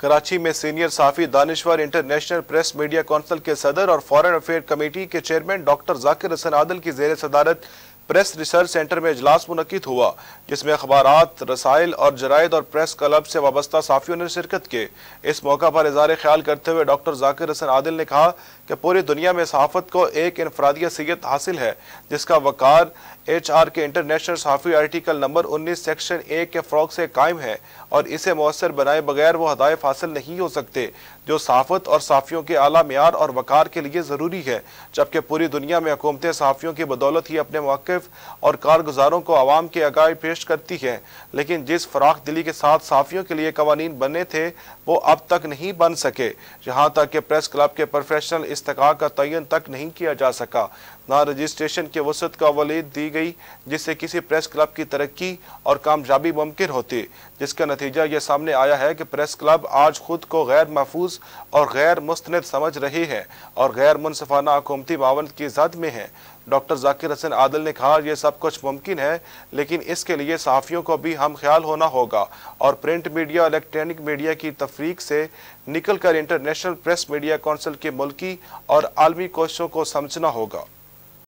कराची में सीनियर साफी दानश्वर इंटरनेशनल प्रेस मीडिया काउंसिल के सदर और फॉरेन अफेयर कमेटी के चेयरमैन डॉक्टर जाकिर हसन आदल की जेर सदारत प्रेस रिसर्च सेंटर में इजलास मुनद हुआ जिसमें अखबार रसायल और जराइद और प्रेस क्लब से वाबस्ता साफियों ने शिरकत की इस मौका पर इजहार ख्याल करते हुए डॉक्टर जाकिर हसन आदिल ने कहा कि पूरी दुनिया में सहाफत को एक इनफरादी हैसीत हासिल है जिसका वकार एच आर के इंटरनेशनल सहाफ़ी आर्टिकल नंबर उन्नीस सेक्शन ए के फ़्रॉक से कायम है और इसे मौसर बनाए बगैर वो हदायफ हासिल नहीं हो सकते जो सहाफ़त और सहाफ़ियों के अला मैार और वकार के लिए ज़रूरी है जबकि पूरी दुनिया में हुकूमतें सहाफ़ियों की बदौलत ही अपने मौक़े मुखालिफ और कारगुजारों को आवाम के आगाह पेश करती है लेकिन जिस फराख दिली के साथ साफियों के लिए कवानीन बने थे वो अब तक नहीं बन सके यहाँ तक कि प्रेस क्लब के प्रोफेशनल इस्तक का तयन तक नहीं किया जा सका ना रजिस्ट्रेशन के वसत का वलीद दी गई जिससे किसी प्रेस क्लब की तरक्की और कामयाबी मुमकिन होती जिसका नतीजा ये सामने आया है कि प्रेस क्लब आज खुद को गैर महफूज और गैर मुस्त समझ रही है और गैर मुनफाना हुकूमती मावन की जद में है डॉक्टर जाकिर हसन आदिल ने कहा हाँ ये सब कुछ मुमकिन है लेकिन इसके लिए सहाफ़ियों को भी हम ख्याल होना होगा और प्रिंट मीडिया इलेक्ट्रॉनिक मीडिया की तफरीक से निकल कर इंटरनेशनल प्रेस मीडिया कौंसिल के मुल्की और आलमी कोशिशों को समझना होगा